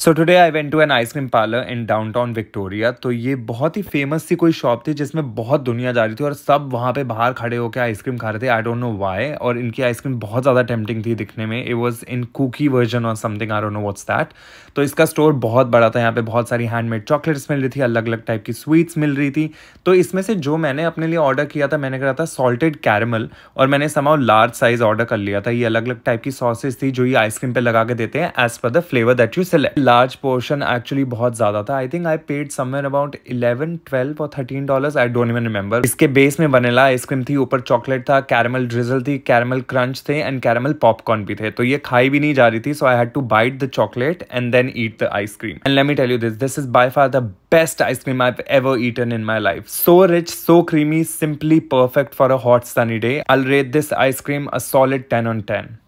So today I went to an ice cream parlour in downtown Victoria तो ये बहुत ही famous सी कोई शॉप थी जिसमें बहुत दुनिया जा रही थी और सब वहाँ पे बाहर खड़े होकर आइसक्रीम खा रहे थे आई डोंट नो वाई और इनकी आइसक्रीम बहुत ज़्यादा टेम्पटिंग थी दिखने में it was in cookie version और something I don't know what's that तो इसका स्टोर बहुत बड़ा था यहाँ पे बहुत सारी हैंडमेड चॉकलेट्स मिल रही थी अलग अलग टाइप की स्वीट्स मिल रही थी तो इसमें से जो मैंने अपने लिए ऑर्डर किया था मैंने करा था सॉल्टेड कैरमल और मैंने समाव लार्ज साइज ऑर्डर कर लिया था ये अलग अलग टाइप की सॉसेज थी जो ये आइसक्रीम पर लगा के देते हैं as per the flavour that you select large portion actually बहुत ज़्यादा था I think I paid somewhere about eleven twelve और thirteen dollars I don't even remember इसके बेस में वनीला आइसक्रीम थी ऊपर चॉकलेट था कैरमल ड्रिजल थी कैरमल क्रंच थे एंड कैरमल पॉपकॉर्न भी थे तो ये खाई भी नहीं जा रही थी so I had to bite the chocolate and then eat the ice cream and let me tell you this this is by far the best ice cream I ever eaten in my life so rich so creamy simply perfect for a hot sunny day day. I'll this ice cream a solid ten on ten